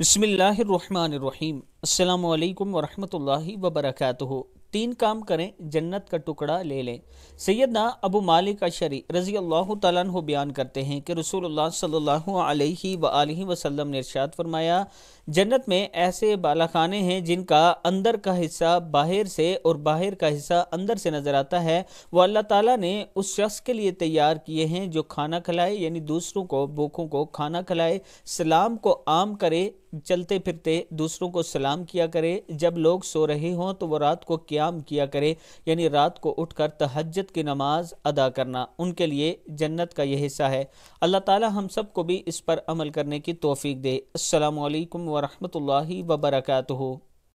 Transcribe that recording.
बसमीम् अल्लाम वरहमतुल्लाहि वबरकातुहु तीन काम करें जन्नत का टुकड़ा ले लें सैदना अबू मालिक अशरी रज़ी अल्लाह तु बयान करते हैं कि रसूलुल्लाह सल्लल्लाहु अलैहि वसल्लम वसल्लम ने इरशाद फरमाया जन्नत में ऐसे बालाखाने हैं जिनका अंदर का हिस्सा बाहर से और बाहर का हिस्सा अंदर से नज़र आता है वह अल्लाह ताला ने उस शख्स के लिए तैयार किए हैं जो खाना खिलाए यानी दूसरों को भूखों को खाना खिलाए सलाम को आम करे चलते फिरते दूसरों को सलाम किया करे जब लोग सो रहे हों तो वह रात को क्याम किया करे यानी रात को उठकर तहजत की नमाज अदा करना उनके लिए जन्नत का यह हिस्सा है अल्लाह ताला हम सब को भी इस पर अमल करने की तोफ़ी दे अल्लाम ला वबरकू